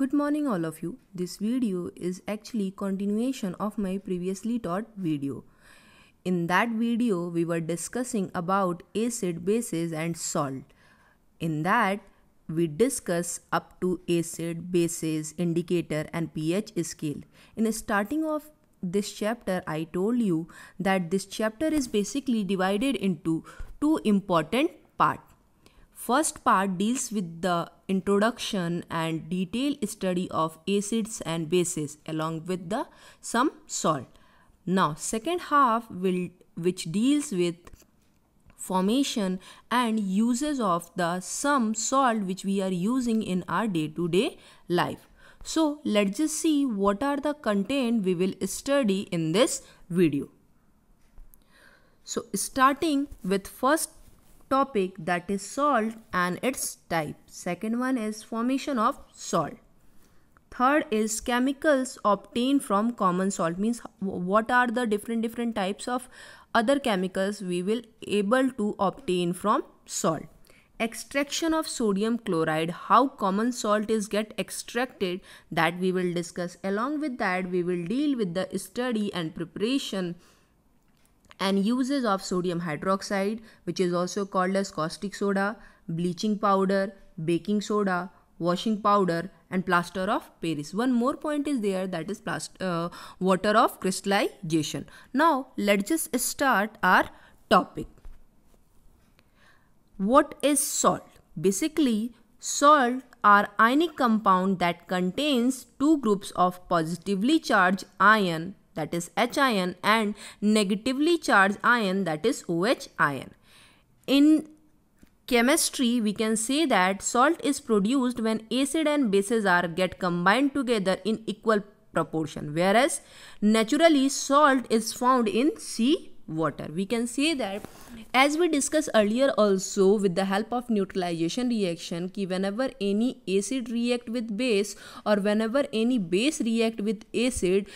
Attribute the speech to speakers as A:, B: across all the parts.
A: Good morning all of you. This video is actually continuation of my previously taught video. In that video we were discussing about acid bases and salt. In that we discuss up to acid bases indicator and pH scale. In the starting of this chapter I told you that this chapter is basically divided into two important parts First part deals with the introduction and detailed study of acids and bases along with the some salt. Now second half will which deals with formation and uses of the some salt which we are using in our day-to-day -day life. So let's just see what are the content we will study in this video. So starting with first topic that is salt and its type. Second one is formation of salt. Third is chemicals obtained from common salt means what are the different different types of other chemicals we will able to obtain from salt. Extraction of sodium chloride, how common salt is get extracted that we will discuss. Along with that we will deal with the study and preparation and uses of sodium hydroxide which is also called as caustic soda, bleaching powder, baking soda, washing powder and plaster of Paris. One more point is there that is uh, water of crystallization. Now let's just start our topic. What is salt? Basically salt are ionic compound that contains two groups of positively charged ion that is H ion and negatively charged ion that is OH ion. In chemistry we can say that salt is produced when acid and bases are get combined together in equal proportion whereas naturally salt is found in sea water we can say that as we discussed earlier also with the help of neutralization reaction ki whenever any acid react with base or whenever any base react with acid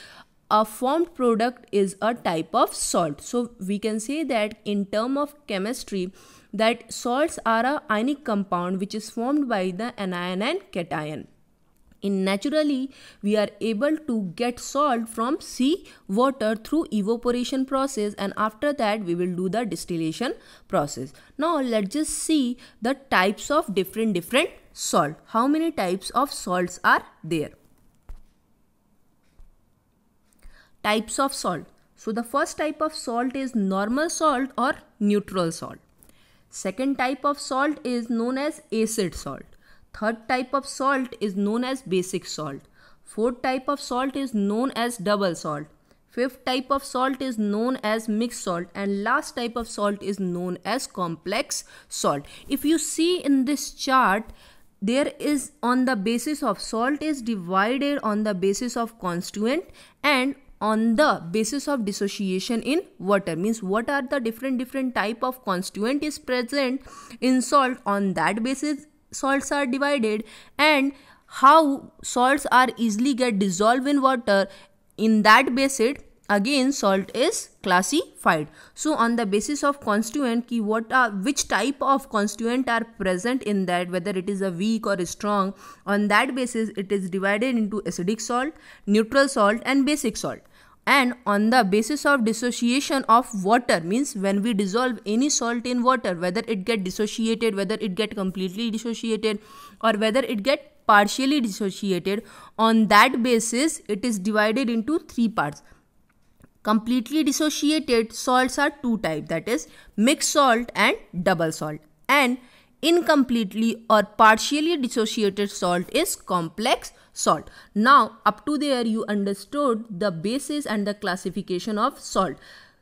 A: a formed product is a type of salt so we can say that in term of chemistry that salts are a ionic compound which is formed by the anion and cation in naturally we are able to get salt from sea water through evaporation process and after that we will do the distillation process now let's just see the types of different different salt how many types of salts are there types of salt. So the first type of salt is normal salt or neutral salt. Second type of salt is known as acid salt. Third type of salt is known as basic salt. Fourth type of salt is known as double salt. Fifth type of salt is known as mixed salt and last type of salt is known as complex salt. If you see in this chart, there is on the basis of salt is divided on the basis of constituent and on the basis of dissociation in water means what are the different different type of constituent is present in salt on that basis salts are divided and how salts are easily get dissolved in water in that basis again salt is classified so on the basis of constituent ki what are which type of constituent are present in that whether it is a weak or a strong on that basis it is divided into acidic salt neutral salt and basic salt and on the basis of dissociation of water means when we dissolve any salt in water whether it get dissociated whether it get completely dissociated or whether it get partially dissociated on that basis it is divided into three parts completely dissociated salts are two type that is mixed salt and double salt and incompletely or partially dissociated salt is complex salt. Now up to there you understood the bases and the classification of salt.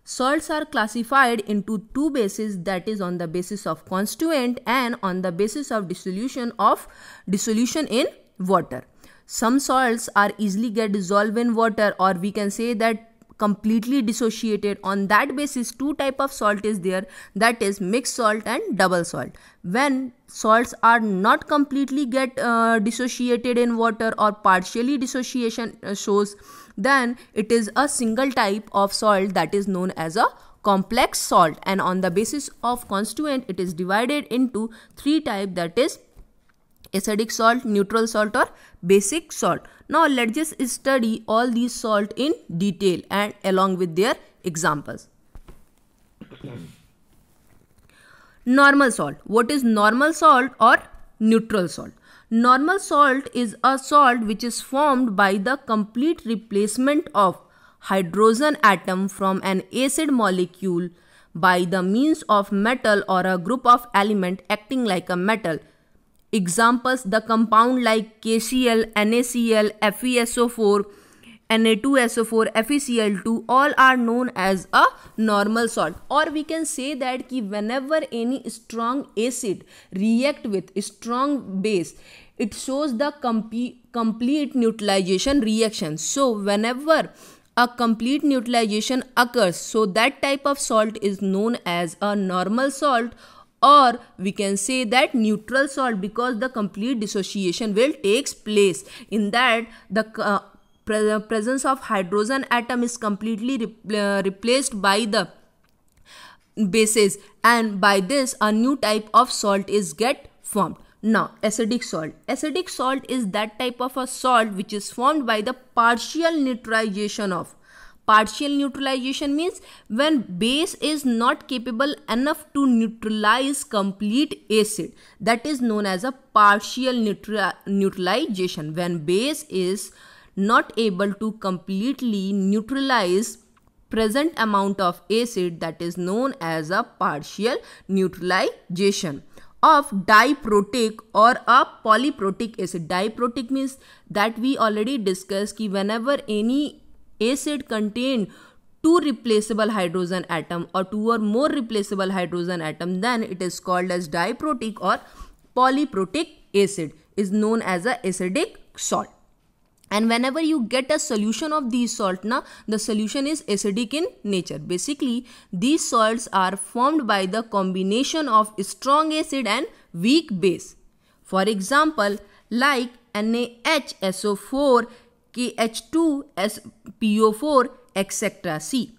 A: Salts are classified into two bases that is on the basis of constituent and on the basis of dissolution of dissolution in water. Some salts are easily get dissolved in water or we can say that completely dissociated on that basis two type of salt is there that is mixed salt and double salt when salts are not completely get uh, dissociated in water or partially dissociation uh, shows then it is a single type of salt that is known as a complex salt and on the basis of constituent it is divided into three type that is acidic salt, neutral salt or basic salt. Now let's just study all these salt in detail and along with their examples. normal salt. What is normal salt or neutral salt? Normal salt is a salt which is formed by the complete replacement of hydrogen atom from an acid molecule by the means of metal or a group of element acting like a metal Examples the compound like KCl, NaCl, FeSO4, Na2SO4, FeCl2 all are known as a normal salt or we can say that ki whenever any strong acid react with strong base it shows the complete complete neutralization reaction. So whenever a complete neutralization occurs so that type of salt is known as a normal salt or we can say that neutral salt because the complete dissociation will takes place in that the uh, pre uh, presence of hydrogen atom is completely re uh, replaced by the bases and by this a new type of salt is get formed now, acidic salt. Acidic salt is that type of a salt which is formed by the partial neutralization of Partial neutralization means when base is not capable enough to neutralize complete acid. That is known as a partial neutra neutralization. When base is not able to completely neutralize present amount of acid that is known as a partial neutralization of diprotic or a polyprotic acid. Diprotic means that we already discussed ki whenever any acid contained two replaceable hydrogen atom or two or more replaceable hydrogen atom then it is called as diprotic or polyprotic acid is known as a acidic salt and whenever you get a solution of these salt na the solution is acidic in nature basically these salts are formed by the combination of strong acid and weak base for example like NaHSO4 KH2, SPO4, etc. See,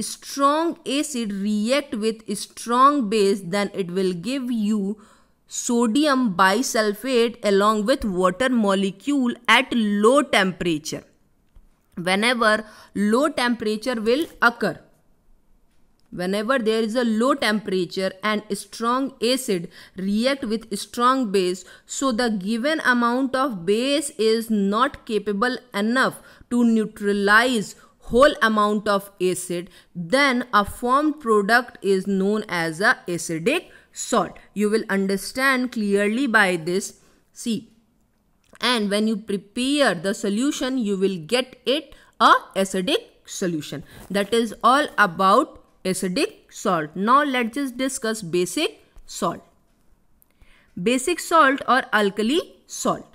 A: strong acid react with strong base then it will give you sodium bisulfate along with water molecule at low temperature whenever low temperature will occur Whenever there is a low temperature and strong acid react with strong base, so the given amount of base is not capable enough to neutralize whole amount of acid, then a formed product is known as a acidic salt. You will understand clearly by this. See, and when you prepare the solution, you will get it a acidic solution. That is all about acidic salt. Now let's just discuss basic salt. Basic salt or alkali salt.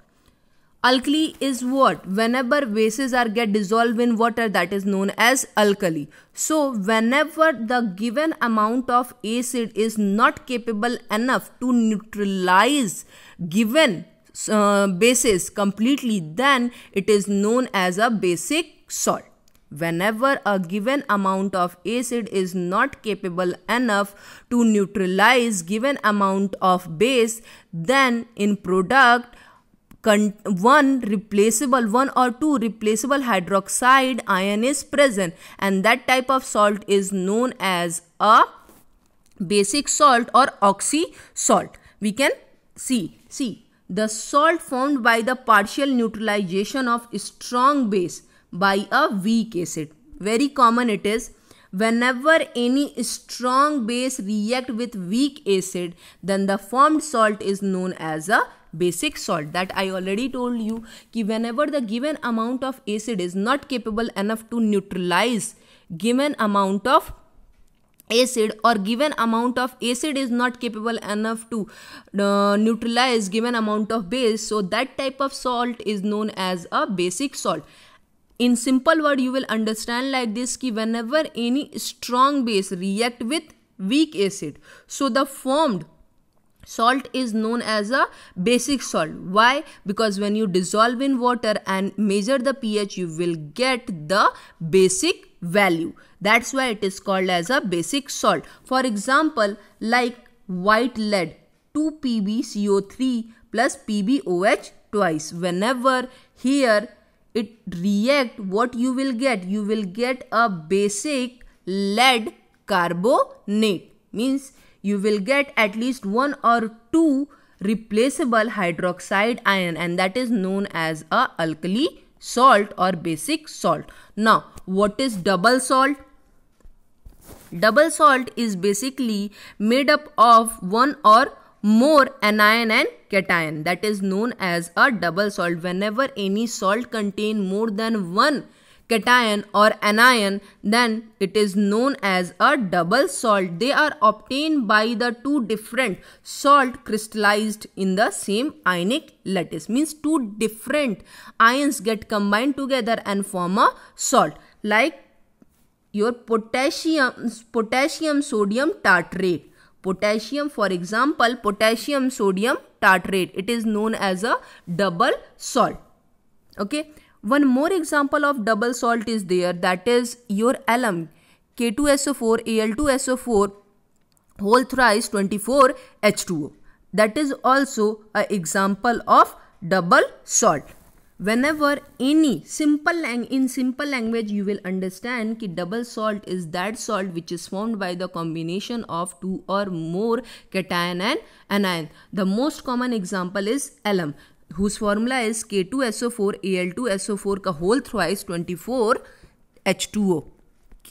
A: Alkali is what? Whenever bases are get dissolved in water that is known as alkali. So whenever the given amount of acid is not capable enough to neutralize given uh, bases completely then it is known as a basic salt. Whenever a given amount of acid is not capable enough to neutralize given amount of base, then in product one replaceable one or two replaceable hydroxide ion is present and that type of salt is known as a basic salt or oxy salt we can see see the salt formed by the partial neutralization of strong base by a weak acid. Very common it is. Whenever any strong base react with weak acid, then the formed salt is known as a basic salt that I already told you ki whenever the given amount of acid is not capable enough to neutralize given amount of acid or given amount of acid is not capable enough to uh, neutralize given amount of base so that type of salt is known as a basic salt in simple word you will understand like this ki whenever any strong base react with weak acid so the formed salt is known as a basic salt why because when you dissolve in water and measure the ph you will get the basic value that's why it is called as a basic salt for example like white lead 2 pbco3 plus pboh twice whenever here it react what you will get you will get a basic lead carbonate means you will get at least one or two replaceable hydroxide ion and that is known as a alkali salt or basic salt now what is double salt double salt is basically made up of one or more anion and cation that is known as a double salt whenever any salt contain more than one cation or anion then it is known as a double salt they are obtained by the two different salt crystallized in the same ionic lattice means two different ions get combined together and form a salt like your potassium potassium sodium tartrate potassium for example potassium sodium tartrate it is known as a double salt okay one more example of double salt is there that is your alum k2so4 al2so4 whole thrice 24h2o that is also an example of double salt whenever any simple lang- in simple language you will understand ki double salt is that salt which is formed by the combination of two or more cation and anion the most common example is alum whose formula is k2so4 al2so4 ka whole thrice 24 h2o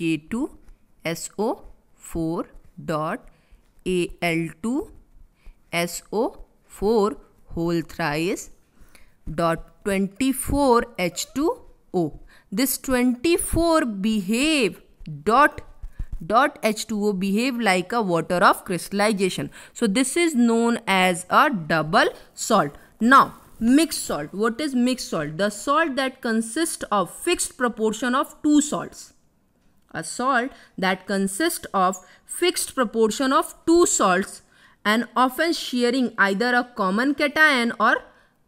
A: k2so4 dot al2so4 whole thrice dot 24H2O. This 24 behave dot dot H2O behave like a water of crystallization. So this is known as a double salt. Now mixed salt. What is mixed salt? The salt that consists of fixed proportion of two salts. A salt that consists of fixed proportion of two salts and often sharing either a common cation or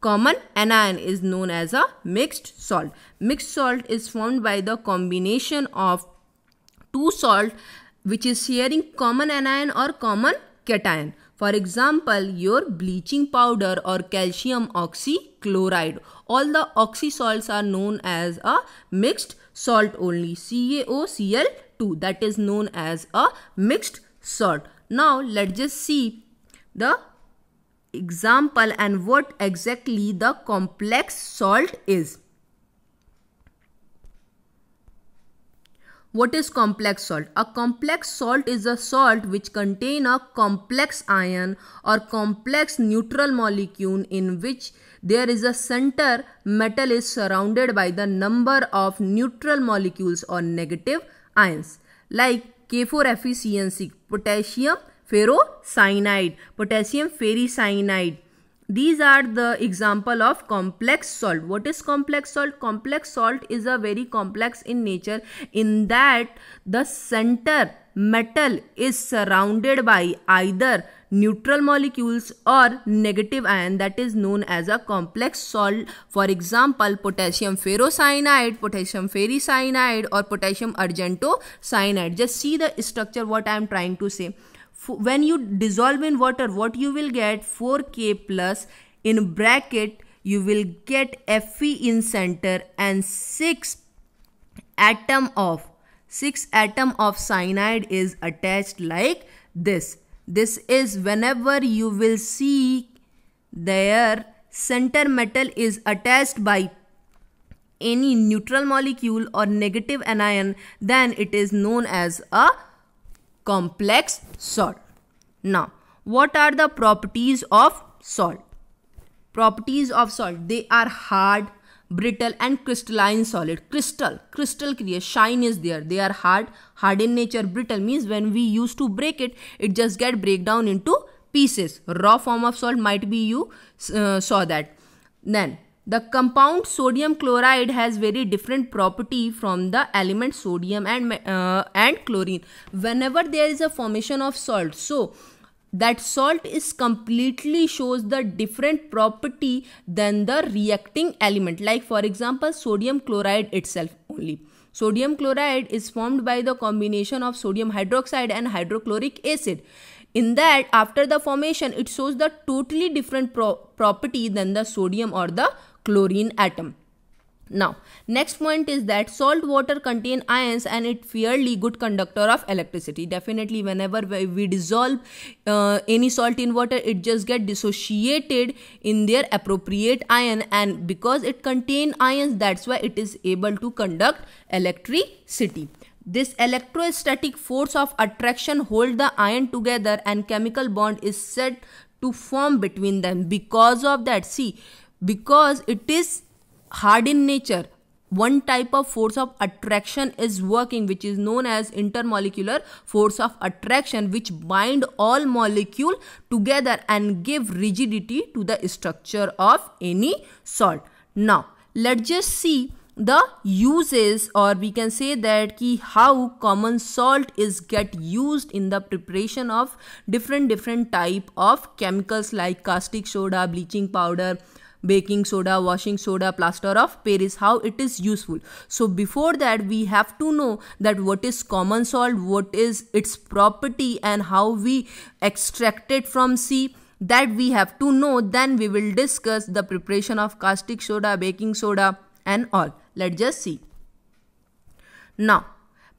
A: common anion is known as a mixed salt. Mixed salt is formed by the combination of two salt which is sharing common anion or common cation. For example, your bleaching powder or calcium oxychloride. All the oxy salts are known as a mixed salt only. CaOCl2 that is known as a mixed salt. Now let's just see the example and what exactly the complex salt is. What is complex salt? A complex salt is a salt which contain a complex ion or complex neutral molecule in which there is a center metal is surrounded by the number of neutral molecules or negative ions like K4FeCnC potassium ferrocyanide, potassium ferricyanide. These are the example of complex salt. What is complex salt? Complex salt is a very complex in nature in that the center metal is surrounded by either neutral molecules or negative ion that is known as a complex salt for example potassium ferrocyanide potassium ferricyanide or potassium argentocyanide just see the structure what i am trying to say when you dissolve in water what you will get 4k plus in bracket you will get Fe in center and 6 atom of 6 atom of cyanide is attached like this this is whenever you will see their center metal is attached by any neutral molecule or negative anion then it is known as a complex salt. Now, what are the properties of salt? Properties of salt. They are hard, brittle and crystalline solid. Crystal, crystal clear, shine is there. They are hard, hard in nature. Brittle means when we used to break it, it just get break down into pieces. Raw form of salt might be you uh, saw that. Then the compound sodium chloride has very different property from the element sodium and, uh, and chlorine. Whenever there is a formation of salt, so that salt is completely shows the different property than the reacting element like for example sodium chloride itself only. Sodium chloride is formed by the combination of sodium hydroxide and hydrochloric acid. In that, after the formation, it shows the totally different pro property than the sodium or the chlorine atom. Now, next point is that salt water contain ions and it fairly good conductor of electricity. Definitely whenever we dissolve uh, any salt in water, it just get dissociated in their appropriate ion and because it contain ions, that's why it is able to conduct electricity. This electrostatic force of attraction hold the ion together and chemical bond is said to form between them. Because of that, see, because it is hard in nature one type of force of attraction is working which is known as intermolecular force of attraction which bind all molecule together and give rigidity to the structure of any salt now let's just see the uses or we can say that ki how common salt is get used in the preparation of different different type of chemicals like caustic soda bleaching powder baking soda washing soda plaster of paris how it is useful so before that we have to know that what is common salt what is its property and how we extract it from sea that we have to know then we will discuss the preparation of caustic soda baking soda and all let's just see now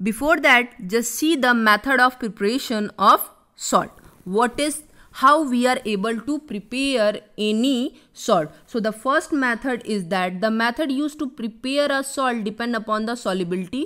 A: before that just see the method of preparation of salt what is how we are able to prepare any salt. So the first method is that the method used to prepare a salt depend upon the solubility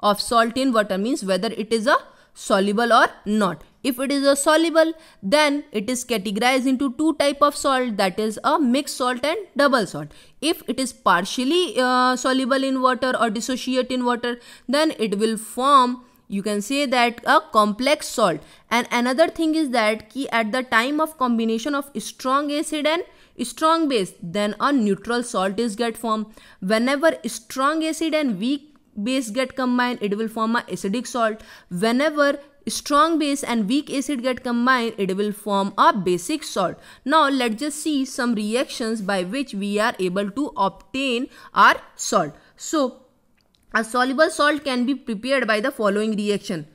A: of salt in water means whether it is a soluble or not. If it is a soluble then it is categorized into two type of salt that is a mixed salt and double salt. If it is partially uh, soluble in water or dissociate in water then it will form you can say that a complex salt and another thing is that key at the time of combination of strong acid and strong base then a neutral salt is get formed whenever strong acid and weak base get combined it will form a acidic salt whenever strong base and weak acid get combined it will form a basic salt now let's just see some reactions by which we are able to obtain our salt so a soluble salt can be prepared by the following reaction.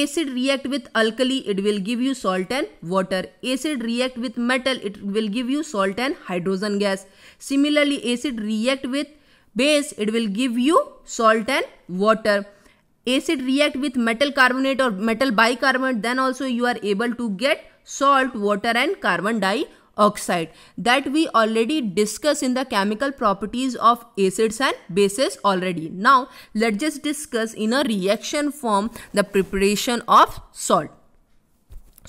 A: Acid react with alkali, it will give you salt and water. Acid react with metal, it will give you salt and hydrogen gas. Similarly, acid react with base, it will give you salt and water. Acid react with metal carbonate or metal bicarbonate, then also you are able to get salt, water and carbon dioxide oxide that we already discussed in the chemical properties of acids and bases already. Now let's just discuss in a reaction form the preparation of salt.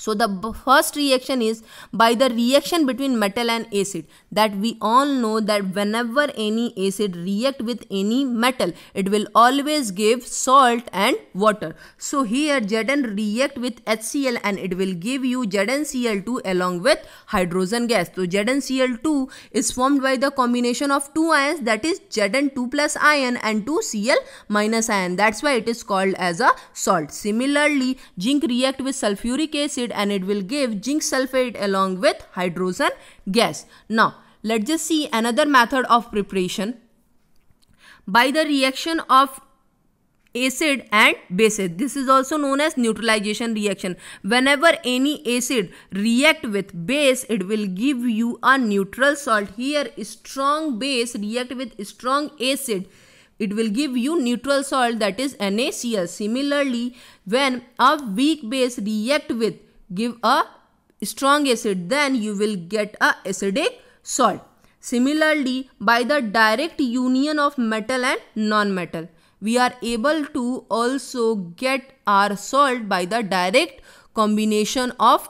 A: So the first reaction is by the reaction between metal and acid that we all know that whenever any acid react with any metal it will always give salt and water. So here Zn react with HCl and it will give you ZnCl2 along with hydrogen gas. So ZnCl2 is formed by the combination of two ions that is Zn2 plus ion and 2Cl minus ion. That's why it is called as a salt. Similarly zinc react with sulfuric acid and it will give zinc sulfate along with hydrogen gas. Now, let's just see another method of preparation. By the reaction of acid and base. This is also known as neutralization reaction. Whenever any acid react with base, it will give you a neutral salt. Here, strong base react with strong acid. It will give you neutral salt that is NaCl. Similarly, when a weak base react with give a strong acid then you will get a acidic salt. Similarly, by the direct union of metal and non-metal, we are able to also get our salt by the direct combination of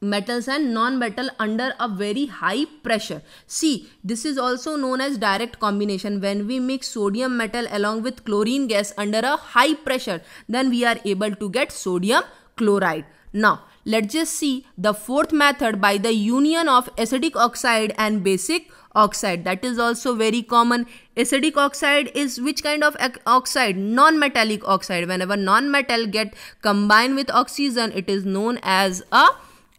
A: metals and non-metal under a very high pressure. See, this is also known as direct combination. When we mix sodium metal along with chlorine gas under a high pressure, then we are able to get sodium chloride. Now, let's just see the fourth method by the union of acidic oxide and basic oxide. That is also very common. Acidic oxide is which kind of oxide? Non-metallic oxide. Whenever non-metal get combined with oxygen, it is known as a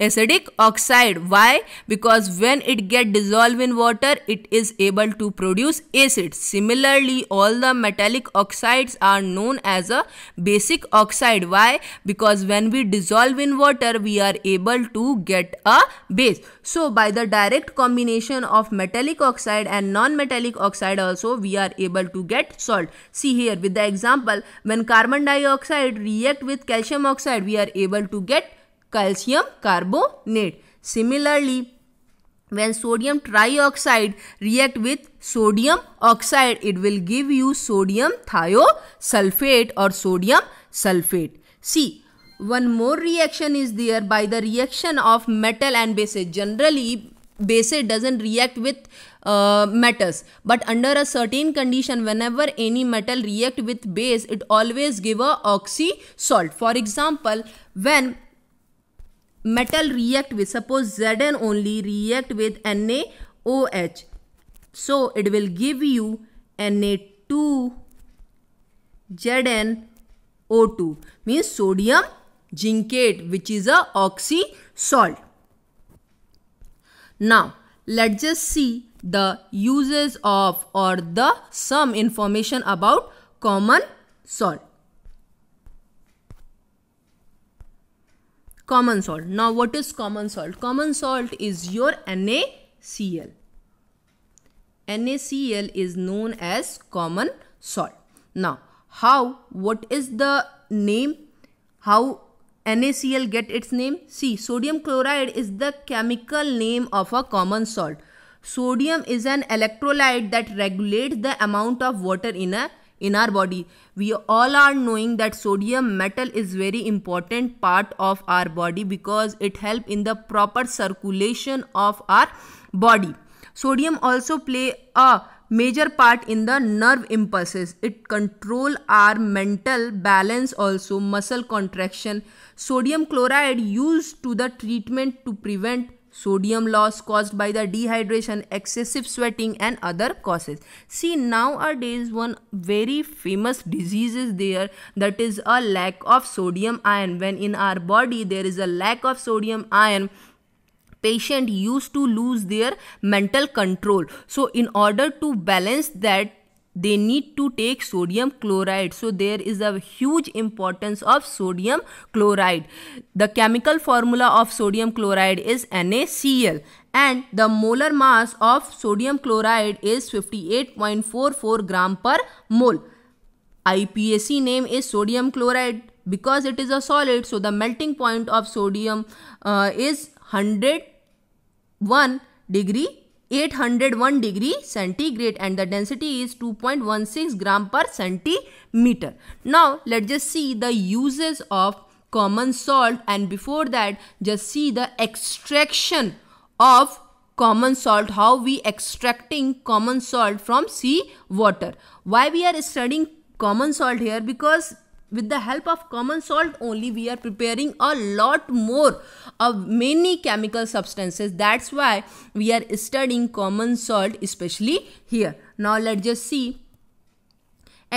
A: acidic oxide why because when it get dissolved in water it is able to produce acid similarly all the metallic oxides are known as a basic oxide why because when we dissolve in water we are able to get a base so by the direct combination of metallic oxide and non-metallic oxide also we are able to get salt see here with the example when carbon dioxide react with calcium oxide we are able to get calcium carbonate. Similarly, when sodium trioxide react with sodium oxide, it will give you sodium thiosulfate or sodium sulfate. See, one more reaction is there by the reaction of metal and base. Generally, base doesn't react with uh, metals but under a certain condition whenever any metal react with base it always give a oxy salt for example when metal react with suppose Zn only react with NaOH so it will give you Na2 ZnO2 means sodium zincate which is a oxy salt now let's just see the uses of or the some information about common salt common salt. Now what is common salt? Common salt is your NaCl. NaCl is known as common salt. Now how, what is the name? How NaCl get its name? See, sodium chloride is the chemical name of a common salt. Sodium is an electrolyte that regulates the amount of water in a in our body we all are knowing that sodium metal is very important part of our body because it help in the proper circulation of our body sodium also play a major part in the nerve impulses it control our mental balance also muscle contraction sodium chloride used to the treatment to prevent sodium loss caused by the dehydration, excessive sweating and other causes. See nowadays one very famous disease is there that is a lack of sodium ion. When in our body there is a lack of sodium ion patient used to lose their mental control. So in order to balance that they need to take sodium chloride so there is a huge importance of sodium chloride the chemical formula of sodium chloride is NaCl and the molar mass of sodium chloride is 58.44 gram per mole IPAC name is sodium chloride because it is a solid so the melting point of sodium uh, is 101 degree 801 degree centigrade and the density is 2.16 gram per centimeter. Now let's just see the uses of common salt and before that just see the extraction of common salt how we extracting common salt from sea water why we are studying common salt here because with the help of common salt only we are preparing a lot more of many chemical substances. That's why we are studying common salt especially here. Now let's just see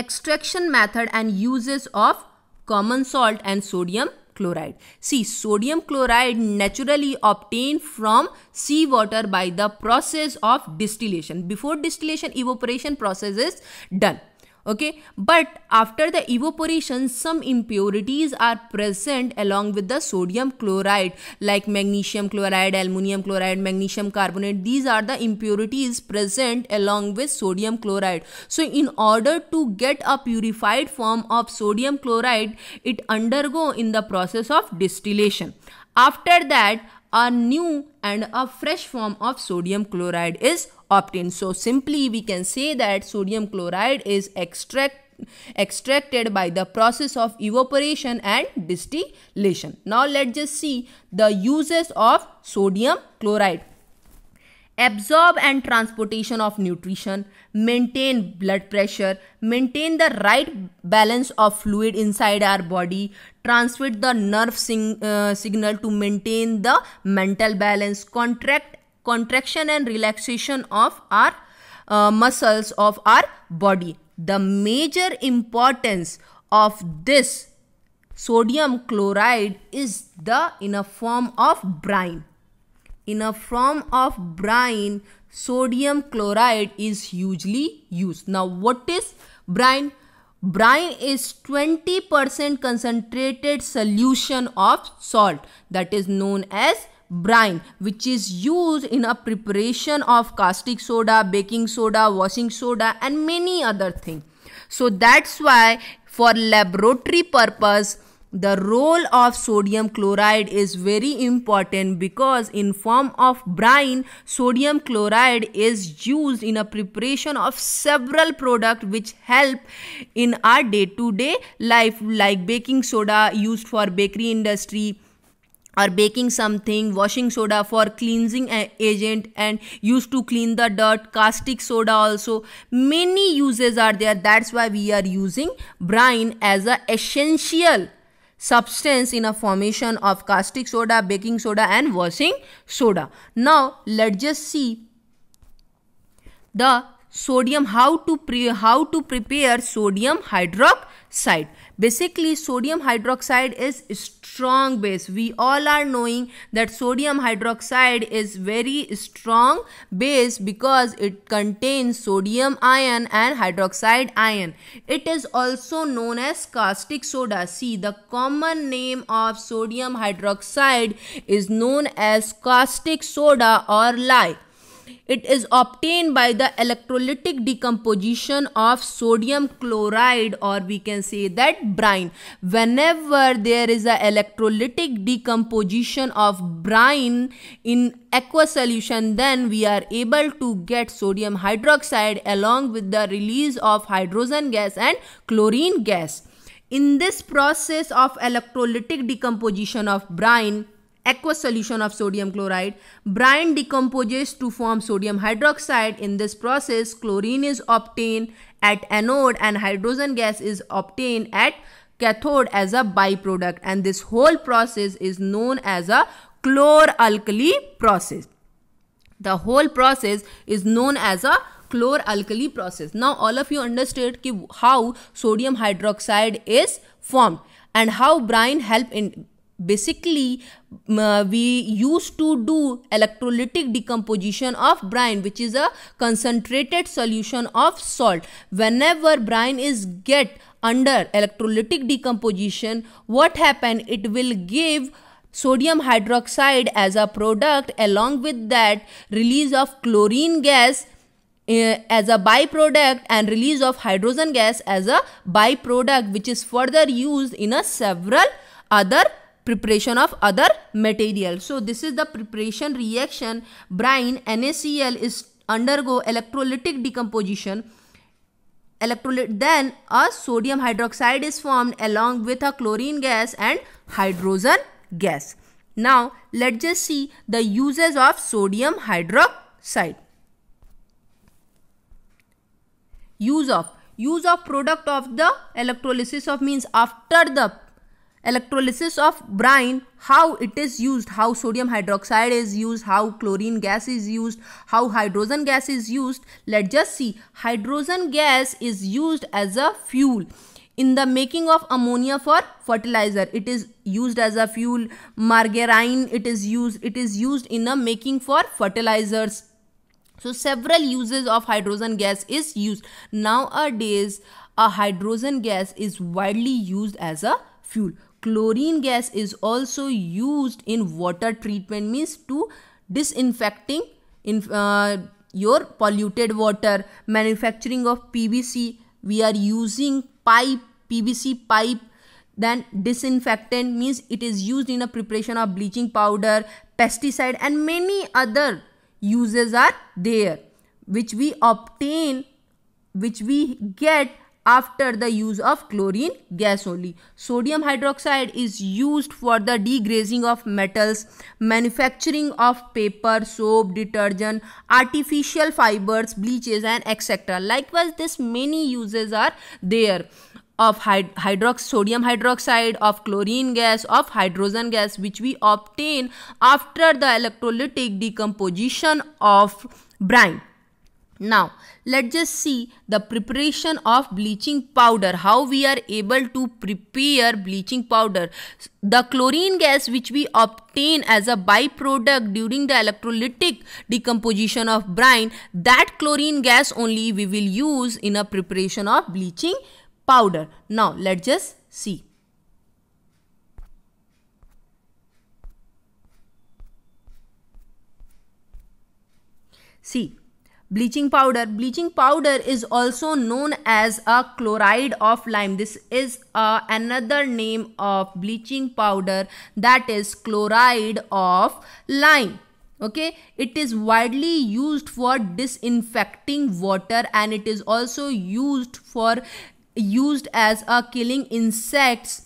A: extraction method and uses of common salt and sodium chloride. See, sodium chloride naturally obtained from seawater by the process of distillation. Before distillation, evaporation process is done okay but after the evaporation some impurities are present along with the sodium chloride like magnesium chloride aluminum chloride magnesium carbonate these are the impurities present along with sodium chloride so in order to get a purified form of sodium chloride it undergo in the process of distillation after that a new and a fresh form of sodium chloride is obtained. So simply we can say that sodium chloride is extract extracted by the process of evaporation and distillation. Now let's just see the uses of sodium chloride absorb and transportation of nutrition, maintain blood pressure, maintain the right balance of fluid inside our body, transmit the nerve sing, uh, signal to maintain the mental balance, contract contraction and relaxation of our uh, muscles of our body. The major importance of this sodium chloride is the in a form of brine. In a form of brine, sodium chloride is hugely used. Now what is brine? Brine is 20% concentrated solution of salt that is known as brine which is used in a preparation of caustic soda, baking soda, washing soda and many other things. So that's why for laboratory purpose the role of sodium chloride is very important because in form of brine sodium chloride is used in a preparation of several product which help in our day to day life like baking soda used for bakery industry or baking something washing soda for cleansing agent and used to clean the dirt caustic soda also many uses are there that's why we are using brine as a essential substance in a formation of caustic soda baking soda and washing soda now let's just see the sodium how to pre how to prepare sodium hydroxide Basically, sodium hydroxide is strong base. We all are knowing that sodium hydroxide is very strong base because it contains sodium ion and hydroxide ion. It is also known as caustic soda. See, the common name of sodium hydroxide is known as caustic soda or lye. It is obtained by the electrolytic decomposition of sodium chloride or we can say that brine. Whenever there is a electrolytic decomposition of brine in aqueous solution then we are able to get sodium hydroxide along with the release of hydrogen gas and chlorine gas. In this process of electrolytic decomposition of brine, aqueous solution of sodium chloride. Brine decomposes to form sodium hydroxide. In this process, chlorine is obtained at anode and hydrogen gas is obtained at cathode as a byproduct and this whole process is known as a chloralkali process. The whole process is known as a chloralkali process. Now all of you understood how sodium hydroxide is formed and how brine help in basically uh, we used to do electrolytic decomposition of brine which is a concentrated solution of salt whenever brine is get under electrolytic decomposition what happen it will give sodium hydroxide as a product along with that release of chlorine gas uh, as a byproduct and release of hydrogen gas as a byproduct which is further used in a several other preparation of other material. So this is the preparation reaction brine NaCl is undergo electrolytic decomposition electrolyte then a sodium hydroxide is formed along with a chlorine gas and hydrogen gas. Now let's just see the uses of sodium hydroxide. Use of use of product of the electrolysis of means after the electrolysis of brine how it is used how sodium hydroxide is used how chlorine gas is used how hydrogen gas is used let's just see hydrogen gas is used as a fuel in the making of ammonia for fertilizer it is used as a fuel margarine it is used it is used in the making for fertilizers so several uses of hydrogen gas is used nowadays a hydrogen gas is widely used as a fuel chlorine gas is also used in water treatment means to disinfecting in, uh, your polluted water manufacturing of PVC we are using pipe PVC pipe then disinfectant means it is used in a preparation of bleaching powder pesticide and many other uses are there which we obtain which we get after the use of chlorine gas only. Sodium hydroxide is used for the degrazing of metals, manufacturing of paper, soap, detergent, artificial fibers, bleaches and etc. Likewise, this many uses are there of hyd hydrox sodium hydroxide of chlorine gas of hydrogen gas which we obtain after the electrolytic decomposition of brine now, let's just see the preparation of bleaching powder, how we are able to prepare bleaching powder. The chlorine gas which we obtain as a byproduct during the electrolytic decomposition of brine, that chlorine gas only we will use in a preparation of bleaching powder. Now, let's just see. See, bleaching powder bleaching powder is also known as a chloride of lime this is uh, another name of bleaching powder that is chloride of lime okay it is widely used for disinfecting water and it is also used for used as a killing insects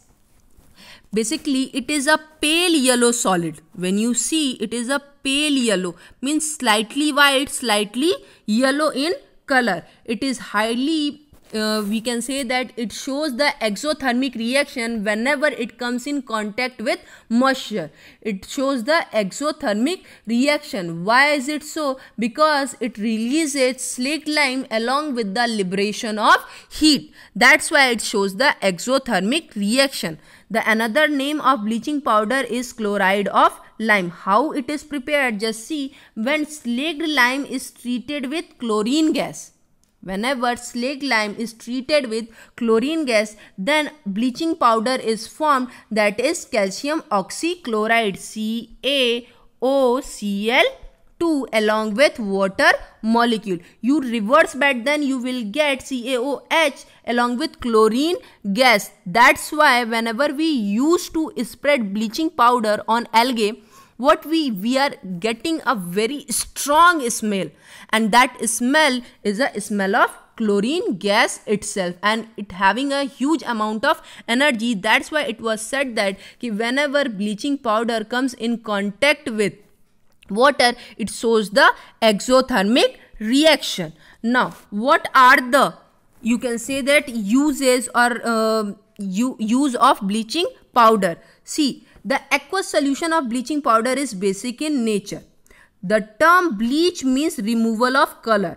A: basically it is a pale yellow solid when you see it is a pale yellow means slightly white slightly yellow in color it is highly uh, we can say that it shows the exothermic reaction whenever it comes in contact with moisture it shows the exothermic reaction why is it so because it releases slaked lime along with the liberation of heat that's why it shows the exothermic reaction the another name of bleaching powder is chloride of lime. How it is prepared? Just see when slaked lime is treated with chlorine gas Whenever slag lime is treated with chlorine gas, then bleaching powder is formed that is calcium oxychloride CaOCl2 along with water molecule. You reverse that, then you will get CaOH along with chlorine gas. That's why whenever we used to spread bleaching powder on algae, what we we are getting a very strong smell and that smell is a smell of chlorine gas itself and it having a huge amount of energy that's why it was said that ki whenever bleaching powder comes in contact with water it shows the exothermic reaction now what are the you can say that uses or uh, use of bleaching powder see the aqueous solution of bleaching powder is basic in nature. The term bleach means removal of color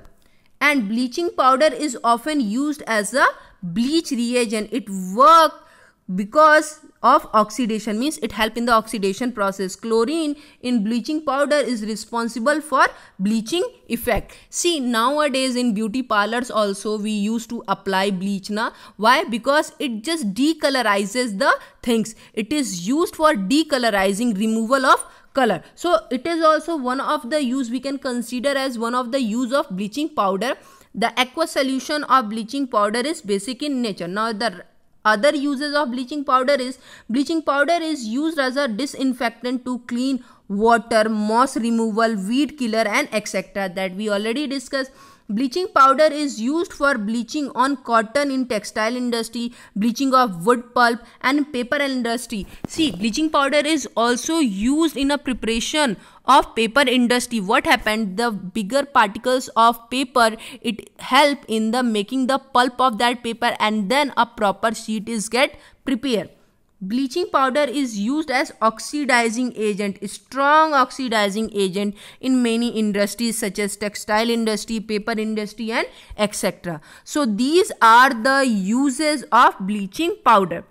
A: and bleaching powder is often used as a bleach reagent. It works because of oxidation means it help in the oxidation process chlorine in bleaching powder is responsible for bleaching effect see nowadays in beauty parlors also we used to apply bleach na why because it just decolorizes the things it is used for decolorizing removal of color so it is also one of the use we can consider as one of the use of bleaching powder the aqueous solution of bleaching powder is basic in nature now the other uses of bleaching powder is bleaching powder is used as a disinfectant to clean water, moss removal, weed killer and etc. that we already discussed. Bleaching powder is used for bleaching on cotton in textile industry, bleaching of wood pulp and paper industry. See, bleaching powder is also used in a preparation of paper industry what happened the bigger particles of paper it help in the making the pulp of that paper and then a proper sheet is get prepared bleaching powder is used as oxidizing agent strong oxidizing agent in many industries such as textile industry paper industry and etc so these are the uses of bleaching powder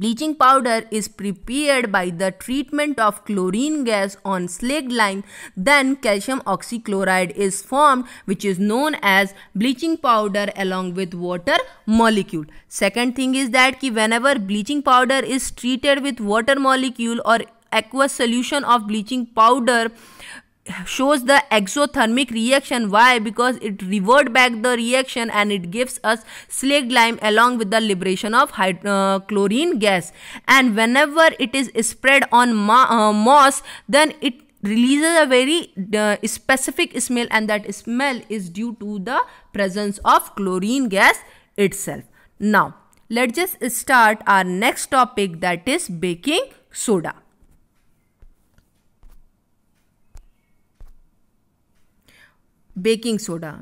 A: Bleaching powder is prepared by the treatment of chlorine gas on slaked lime. Then calcium oxychloride is formed which is known as bleaching powder along with water molecule. Second thing is that ki whenever bleaching powder is treated with water molecule or aqueous solution of bleaching powder shows the exothermic reaction why because it revert back the reaction and it gives us slaked lime along with the liberation of uh, chlorine gas and whenever it is spread on uh, moss then it releases a very uh, specific smell and that smell is due to the presence of chlorine gas itself now let's just start our next topic that is baking soda baking soda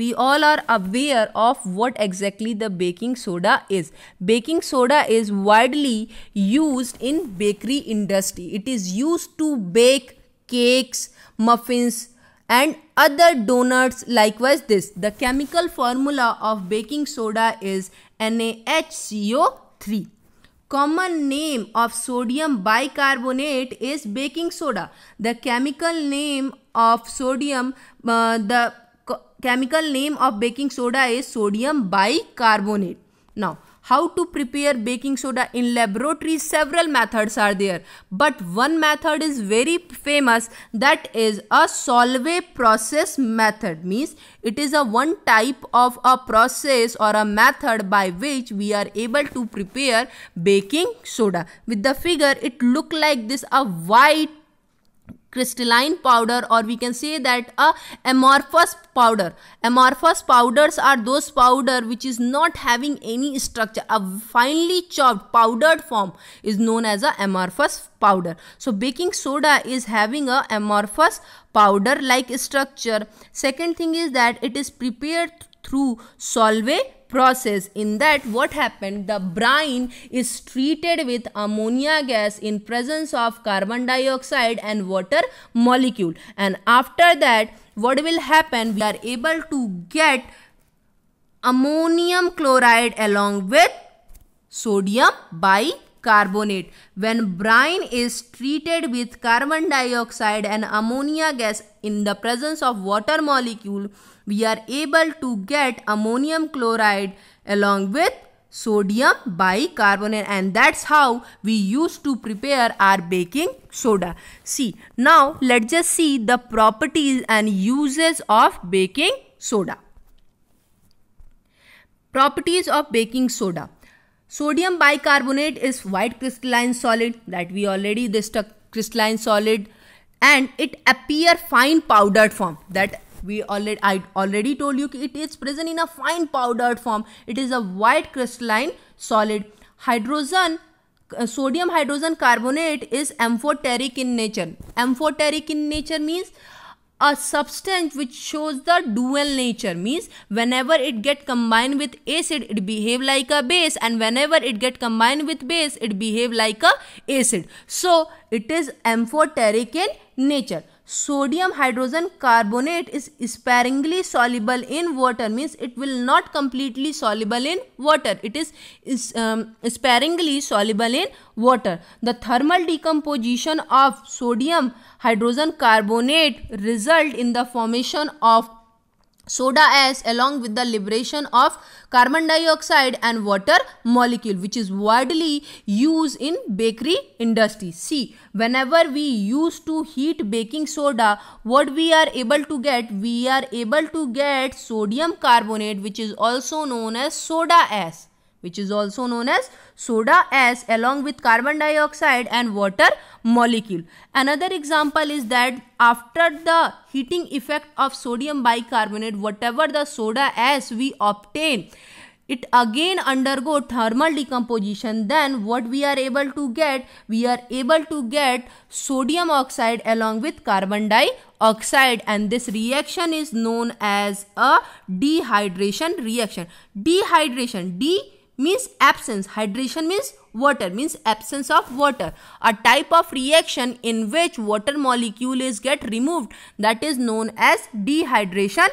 A: we all are aware of what exactly the baking soda is baking soda is widely used in bakery industry it is used to bake cakes muffins and other donuts likewise this the chemical formula of baking soda is NaHCO3 common name of sodium bicarbonate is baking soda. The chemical name of sodium, uh, the chemical name of baking soda is sodium bicarbonate. Now, how to prepare baking soda in laboratory several methods are there but one method is very famous that is a solvay process method means it is a one type of a process or a method by which we are able to prepare baking soda with the figure it look like this a white crystalline powder or we can say that a amorphous powder amorphous powders are those powder which is not having any structure a finely chopped powdered form is known as a amorphous powder so baking soda is having a amorphous powder like structure second thing is that it is prepared through solvay process. In that what happened? The brine is treated with ammonia gas in presence of carbon dioxide and water molecule. And after that what will happen? We are able to get ammonium chloride along with sodium bicarbonate. When brine is treated with carbon dioxide and ammonia gas in the presence of water molecule, we are able to get ammonium chloride along with sodium bicarbonate and that's how we used to prepare our baking soda. See now let's just see the properties and uses of baking soda. Properties of baking soda. Sodium bicarbonate is white crystalline solid that we already this crystalline solid and it appear fine powdered form that we already i already told you it is present in a fine powdered form it is a white crystalline solid hydrogen uh, sodium hydrogen carbonate is amphoteric in nature amphoteric in nature means a substance which shows the dual nature means whenever it get combined with acid it behave like a base and whenever it get combined with base it behave like a acid so it is amphoteric in nature sodium hydrogen carbonate is sparingly soluble in water means it will not completely soluble in water it is, is um, sparingly soluble in water the thermal decomposition of sodium hydrogen carbonate result in the formation of soda ash along with the liberation of carbon dioxide and water molecule which is widely used in bakery industry see whenever we use to heat baking soda what we are able to get we are able to get sodium carbonate which is also known as soda ash which is also known as soda ash along with carbon dioxide and water molecule. Another example is that after the heating effect of sodium bicarbonate whatever the soda ash we obtain it again undergo thermal decomposition then what we are able to get we are able to get sodium oxide along with carbon dioxide and this reaction is known as a dehydration reaction dehydration d de means absence hydration means water means absence of water a type of reaction in which water molecule is get removed that is known as dehydration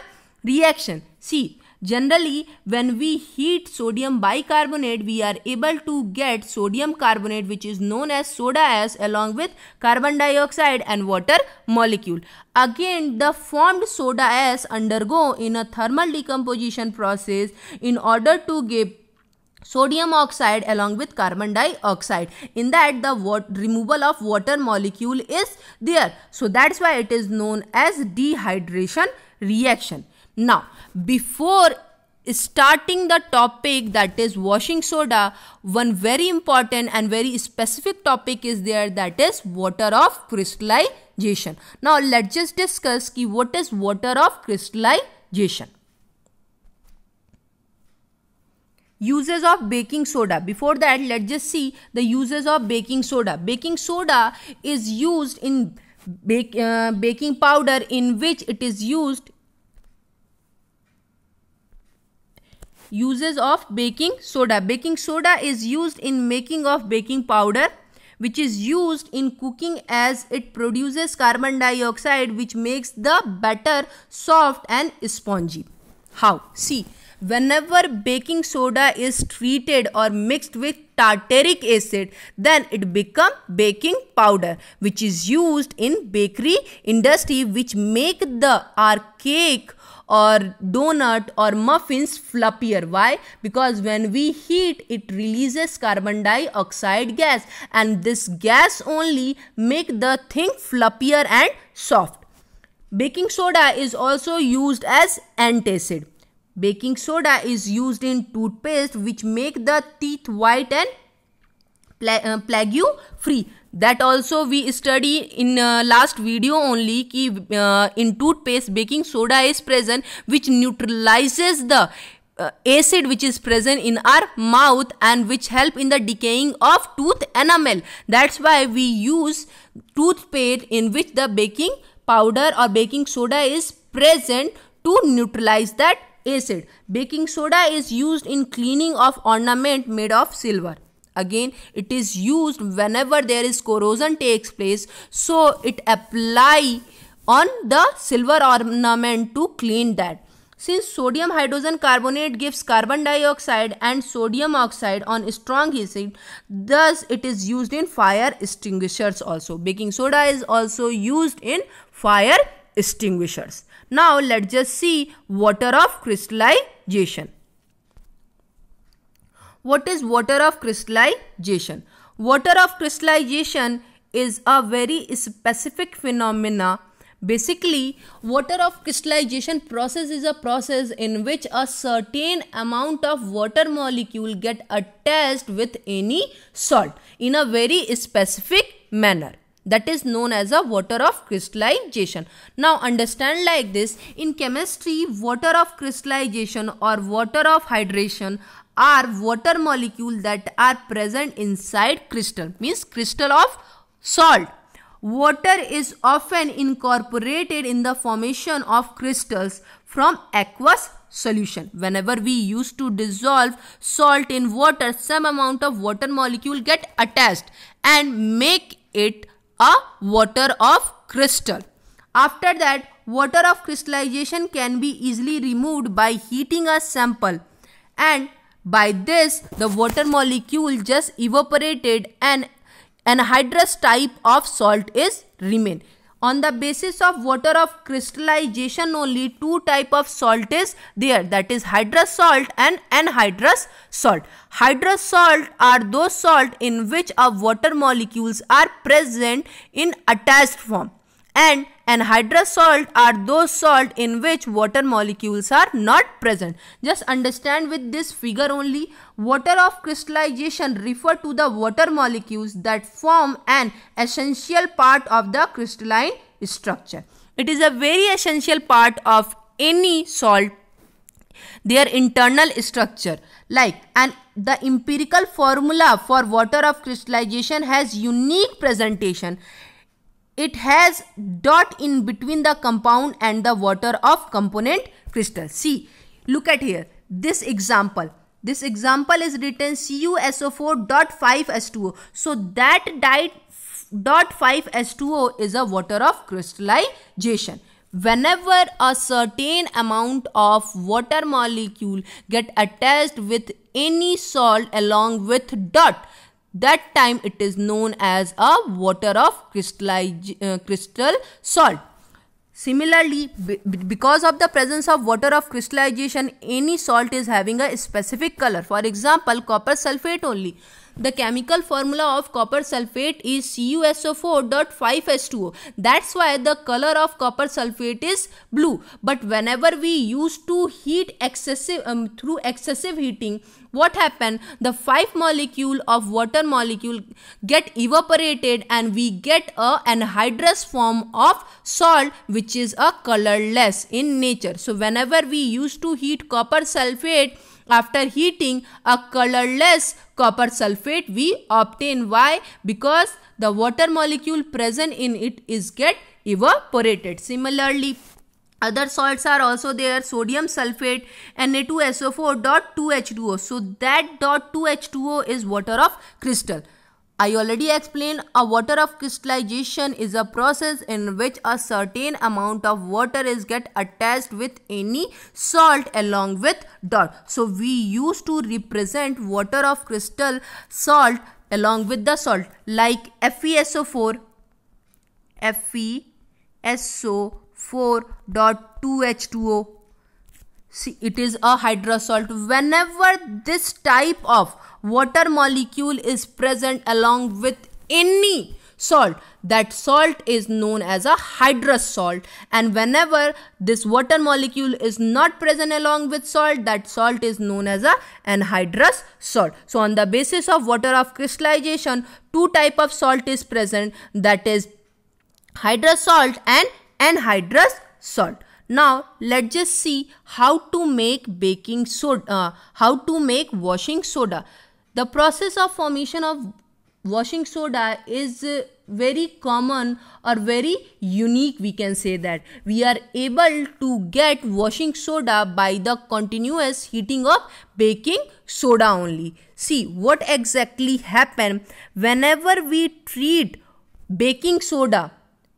A: reaction see generally when we heat sodium bicarbonate we are able to get sodium carbonate which is known as soda ash along with carbon dioxide and water molecule again the formed soda ash undergo in a thermal decomposition process in order to give sodium oxide along with carbon dioxide in that the removal of water molecule is there so that's why it is known as dehydration reaction now before starting the topic that is washing soda one very important and very specific topic is there that is water of crystallization now let's just discuss ki what is water of crystallization uses of baking soda before that let's just see the uses of baking soda baking soda is used in bake, uh, baking powder in which it is used uses of baking soda baking soda is used in making of baking powder which is used in cooking as it produces carbon dioxide which makes the batter soft and spongy how see whenever baking soda is treated or mixed with tartaric acid then it become baking powder which is used in bakery industry which make the our cake or donut or muffins fluffier. Why? Because when we heat, it releases carbon dioxide gas and this gas only make the thing fluffier and soft. Baking soda is also used as antacid. Baking soda is used in toothpaste which make the teeth white and plaque uh, free that also we study in uh, last video only ki uh, in toothpaste baking soda is present which neutralizes the uh, acid which is present in our mouth and which help in the decaying of tooth enamel that's why we use toothpaste in which the baking powder or baking soda is present to neutralize that acid. Baking soda is used in cleaning of ornament made of silver. Again, it is used whenever there is corrosion takes place. So it apply on the silver ornament to clean that. Since sodium hydrogen carbonate gives carbon dioxide and sodium oxide on strong acid, thus it is used in fire extinguishers also. Baking soda is also used in fire extinguishers. Now let's just see water of crystallization. What is water of crystallization? Water of crystallization is a very specific phenomena basically water of crystallization process is a process in which a certain amount of water molecule get attached with any salt in a very specific manner that is known as a water of crystallization. Now understand like this, in chemistry water of crystallization or water of hydration are water molecule that are present inside crystal means crystal of salt. Water is often incorporated in the formation of crystals from aqueous solution. Whenever we used to dissolve salt in water, some amount of water molecule get attached and make it a water of crystal. After that, water of crystallization can be easily removed by heating a sample and by this the water molecule just evaporated and anhydrous type of salt is remain on the basis of water of crystallization only two type of salt is there that is hydrous salt and anhydrous salt. Hydrous salt are those salt in which our water molecules are present in attached form and anhydrous salt are those salt in which water molecules are not present. Just understand with this figure only, water of crystallization refer to the water molecules that form an essential part of the crystalline structure. It is a very essential part of any salt their internal structure like and the empirical formula for water of crystallization has unique presentation it has dot in between the compound and the water of component crystal. See, look at here, this example. This example is written CuSO4 dot 5S2O. So that diet dot 5S2O is a water of crystallization. Whenever a certain amount of water molecule get attached with any salt along with dot, that time it is known as a water of uh, crystal salt. Similarly, because of the presence of water of crystallization, any salt is having a specific color. For example, copper sulfate only. The chemical formula of copper sulfate is cuso h 20 That's why the color of copper sulfate is blue. But whenever we used to heat excessive um, through excessive heating, what happened? The 5 molecule of water molecule get evaporated and we get a anhydrous form of salt which is a colorless in nature. So whenever we used to heat copper sulfate, after heating a colorless copper sulfate we obtain why because the water molecule present in it is get evaporated. Similarly other salts are also there sodium sulfate Na2SO4 dot 2H2O. So that dot 2H2O is water of crystal. I already explained a water of crystallization is a process in which a certain amount of water is get attached with any salt along with dot. So we used to represent water of crystal salt along with the salt like FeSO4, FeSO4 dot 2H2O. See it is a hydrosalt. Whenever this type of water molecule is present along with any salt that salt is known as a hydrous salt and whenever this water molecule is not present along with salt that salt is known as a anhydrous salt so on the basis of water of crystallization two type of salt is present that is hydrous salt and anhydrous salt now let's just see how to make baking soda uh, how to make washing soda the process of formation of washing soda is very common or very unique we can say that we are able to get washing soda by the continuous heating of baking soda only see what exactly happen whenever we treat baking soda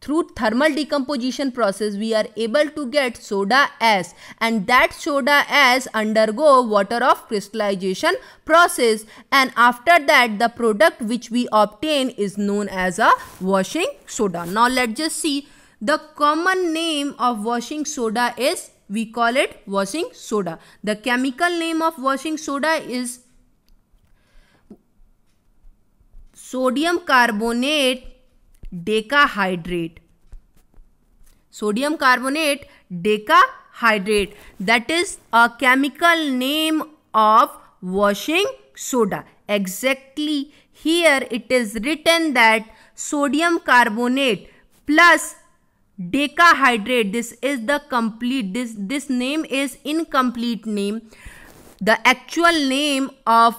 A: through thermal decomposition process we are able to get soda ash and that soda ash undergo water of crystallization process and after that the product which we obtain is known as a washing soda. Now let's just see the common name of washing soda is we call it washing soda. The chemical name of washing soda is sodium carbonate decahydrate. Sodium carbonate decahydrate that is a chemical name of washing soda. Exactly here it is written that sodium carbonate plus decahydrate this is the complete this this name is incomplete name the actual name of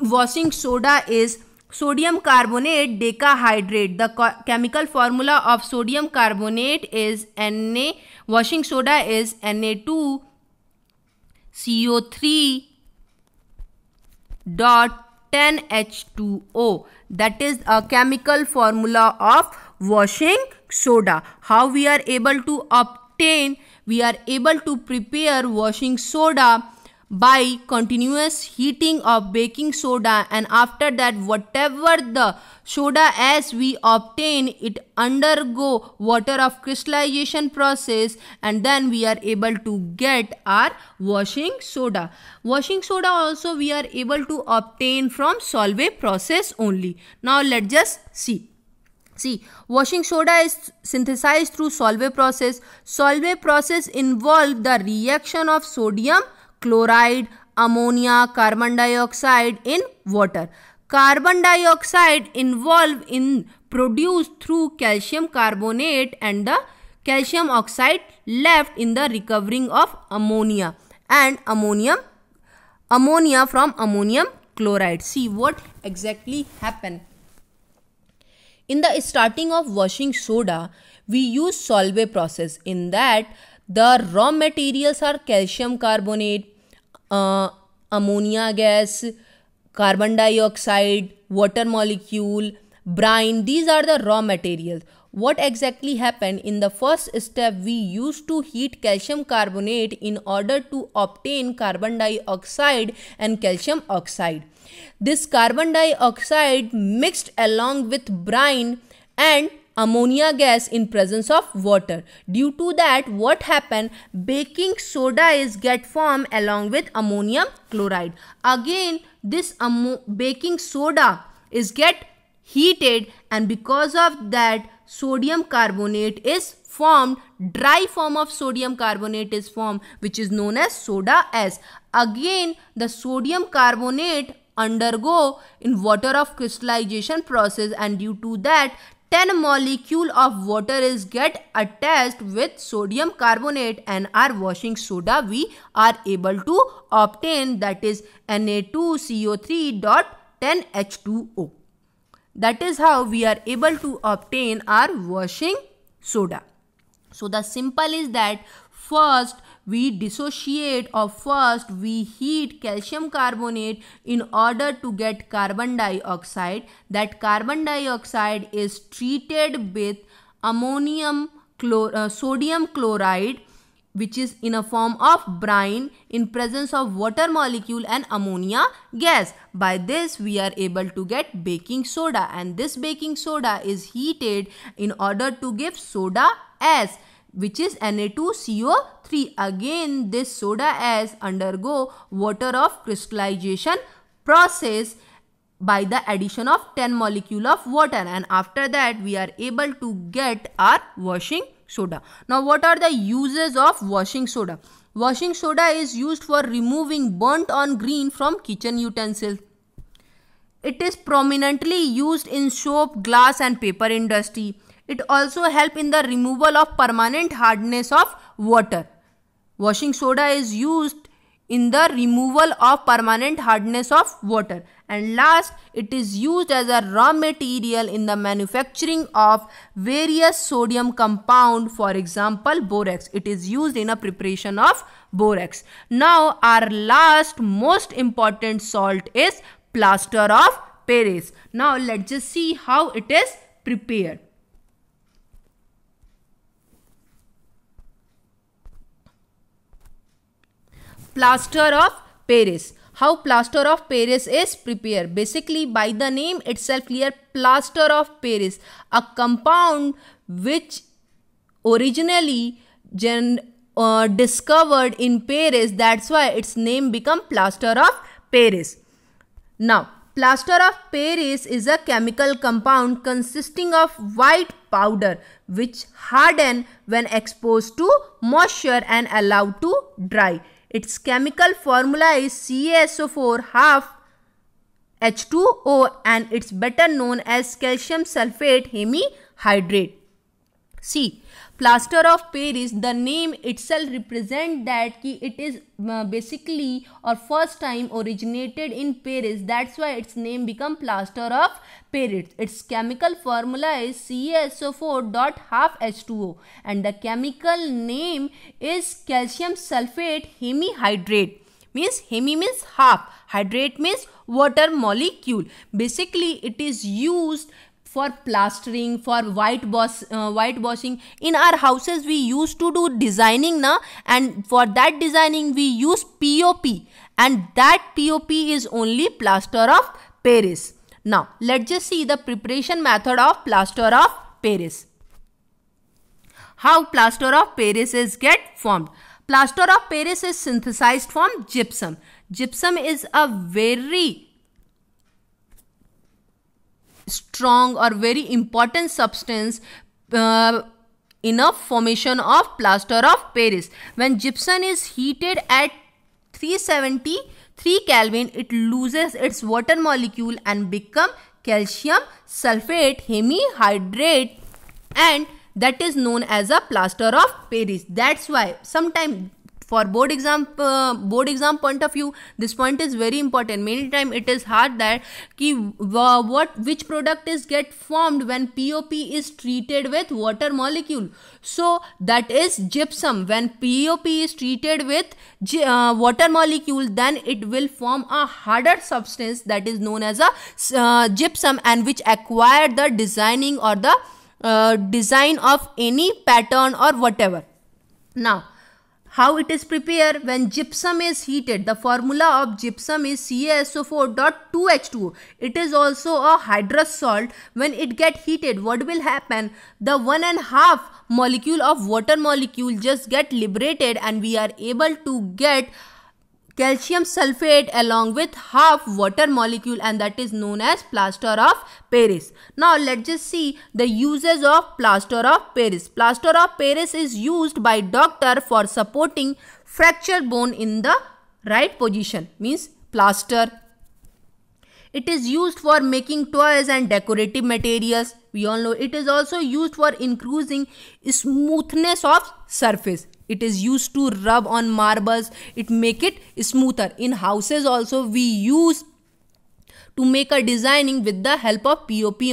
A: washing soda is sodium carbonate decahydrate the chemical formula of sodium carbonate is N A washing soda is N A two C O three dot ten H two O that is a chemical formula of washing soda how we are able to obtain we are able to prepare washing soda by continuous heating of baking soda and after that whatever the soda as we obtain it undergo water of crystallization process and then we are able to get our washing soda washing soda also we are able to obtain from solvay process only now let's just see See, washing soda is synthesized through Solvay process. Solvay process involve the reaction of sodium chloride, ammonia, carbon dioxide in water. Carbon dioxide involved in produced through calcium carbonate and the calcium oxide left in the recovering of ammonia and ammonium ammonia from ammonium chloride. See what exactly happened. In the starting of washing soda, we use Solvay process. In that, the raw materials are calcium carbonate, ammonia gas, carbon dioxide, water molecule, brine. These are the raw materials. What exactly happened in the first step we used to heat calcium carbonate in order to obtain carbon dioxide and calcium oxide. This carbon dioxide mixed along with brine and ammonia gas in presence of water. Due to that what happened baking soda is get formed along with ammonium chloride. Again this baking soda is get heated and because of that sodium carbonate is formed dry form of sodium carbonate is formed which is known as soda S. Again the sodium carbonate undergo in water of crystallization process and due to that 10 molecule of water is get attached with sodium carbonate and our washing soda we are able to obtain that is Na2CO3 dot 10H2O. That is how we are able to obtain our washing soda. So the simple is that first we dissociate or first we heat calcium carbonate in order to get carbon dioxide. That carbon dioxide is treated with ammonium chlor uh, sodium chloride which is in a form of brine in presence of water molecule and ammonia gas. By this we are able to get baking soda and this baking soda is heated in order to give soda S which is Na2CO3. Again, this soda as undergo water of crystallization process by the addition of 10 molecule of water and after that we are able to get our washing soda. Now what are the uses of washing soda? Washing soda is used for removing burnt on green from kitchen utensils. It is prominently used in soap, glass and paper industry. It also help in the removal of permanent hardness of water. Washing soda is used in the removal of permanent hardness of water. And last, it is used as a raw material in the manufacturing of various sodium compound, for example, borax. It is used in a preparation of borax. Now, our last most important salt is plaster of Paris. Now, let's just see how it is prepared. plaster of Paris. How plaster of Paris is prepared? Basically by the name itself clear plaster of Paris. A compound which originally uh, discovered in Paris. That's why its name become plaster of Paris. Now plaster of Paris is a chemical compound consisting of white powder which harden when exposed to moisture and allowed to dry. Its chemical formula is CaSO4 half H2O and it's better known as calcium sulfate hemihydrate. C plaster of paris the name itself represent that ki it is uh, basically or first time originated in paris that's why its name become plaster of paris its chemical formula is CaSO4 dot half H2O and the chemical name is calcium sulfate hemihydrate means hemi means half hydrate means water molecule basically it is used for plastering for white wash uh, white washing in our houses we used to do designing na and for that designing we use pop and that pop is only plaster of paris now let's just see the preparation method of plaster of paris how plaster of paris is get formed plaster of paris is synthesized from gypsum gypsum is a very strong or very important substance uh, in a formation of plaster of paris when gypsum is heated at 373 kelvin it loses its water molecule and become calcium sulfate hemihydrate and that is known as a plaster of paris that's why sometimes for board exam uh, board exam point of view this point is very important many time it is hard that ki, uh, what which product is get formed when pop is treated with water molecule so that is gypsum when pop is treated with uh, water molecule then it will form a harder substance that is known as a uh, gypsum and which acquired the designing or the uh, design of any pattern or whatever now how it is prepared? When gypsum is heated, the formula of gypsum is CaSO4.2H2. It is also a hydrous salt. When it get heated, what will happen? The one and half molecule of water molecule just get liberated and we are able to get calcium sulfate along with half water molecule and that is known as plaster of Paris. Now let's just see the uses of plaster of Paris. Plaster of Paris is used by doctor for supporting fractured bone in the right position means plaster. It is used for making toys and decorative materials. We all know it is also used for increasing smoothness of surface it is used to rub on marbles it make it smoother in houses also we use to make a designing with the help of pop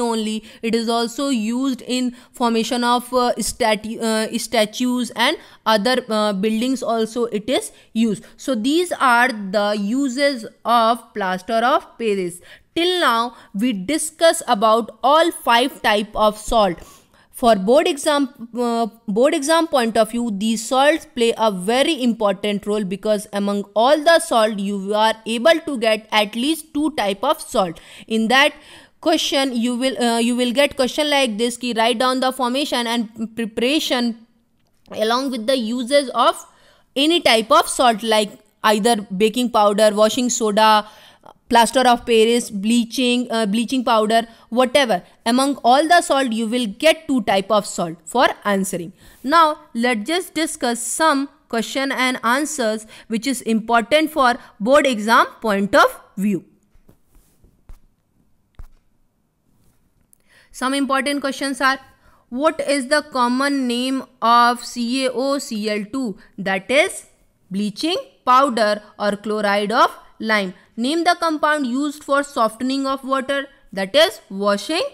A: only it is also used in formation of uh, uh, statues and other uh, buildings also it is used so these are the uses of plaster of paris till now we discuss about all five type of salt for board exam, uh, board exam point of view, these salts play a very important role because among all the salt, you are able to get at least two type of salt. In that question, you will uh, you will get question like this: ki write down the formation and preparation along with the uses of any type of salt like either baking powder, washing soda, plaster of paris bleaching uh, bleaching powder whatever among all the salt you will get two type of salt for answering now let's just discuss some question and answers which is important for board exam point of view some important questions are what is the common name of CaOCl2 that is bleaching powder or chloride of lime Name the compound used for softening of water that is washing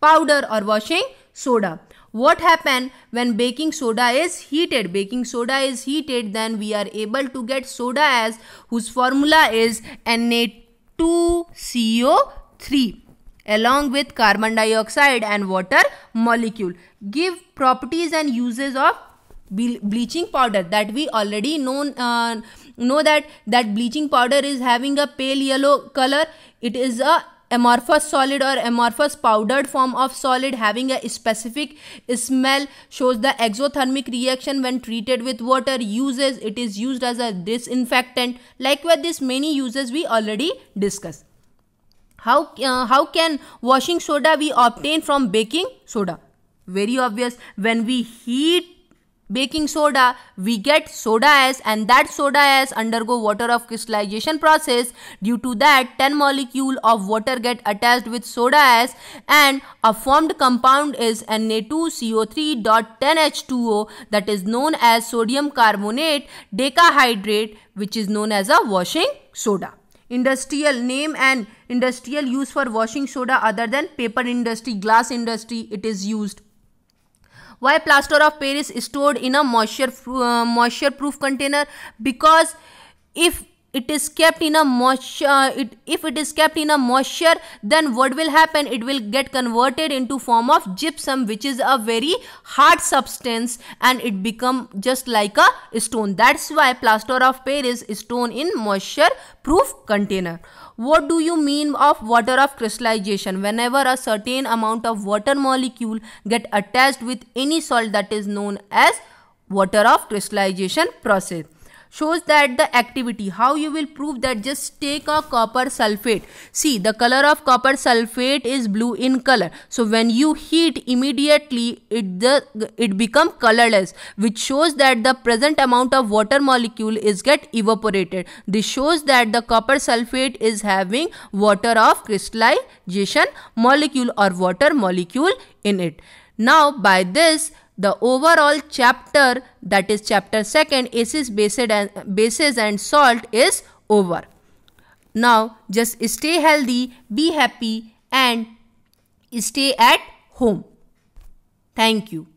A: powder or washing soda. What happen when baking soda is heated? Baking soda is heated then we are able to get soda as whose formula is Na2CO3 along with carbon dioxide and water molecule. Give properties and uses of bleaching powder that we already known uh, know that that bleaching powder is having a pale yellow color it is a amorphous solid or amorphous powdered form of solid having a specific smell shows the exothermic reaction when treated with water uses it is used as a disinfectant Like with this many uses we already discussed how uh, how can washing soda be obtained from baking soda very obvious when we heat baking soda, we get soda ash and that soda ash undergo water of crystallization process. Due to that, 10 molecule of water get attached with soda ash and a formed compound is Na2CO3.10H2O that is known as sodium carbonate decahydrate which is known as a washing soda industrial name and industrial use for washing soda other than paper industry glass industry it is used why plaster of Paris is stored in a moisture uh, moisture proof container? Because if it is kept in a moisture uh, if it is kept in a moisture then what will happen it will get converted into form of gypsum which is a very hard substance and it become just like a stone that's why plaster of paris is stored in moisture proof container what do you mean of water of crystallization? Whenever a certain amount of water molecule get attached with any salt that is known as water of crystallization process shows that the activity how you will prove that just take a copper sulfate see the color of copper sulfate is blue in color so when you heat immediately it the it become colorless which shows that the present amount of water molecule is get evaporated this shows that the copper sulfate is having water of crystallization molecule or water molecule in it now by this the overall chapter, that is chapter 2nd, acids, bases and salt is over. Now, just stay healthy, be happy and stay at home. Thank you.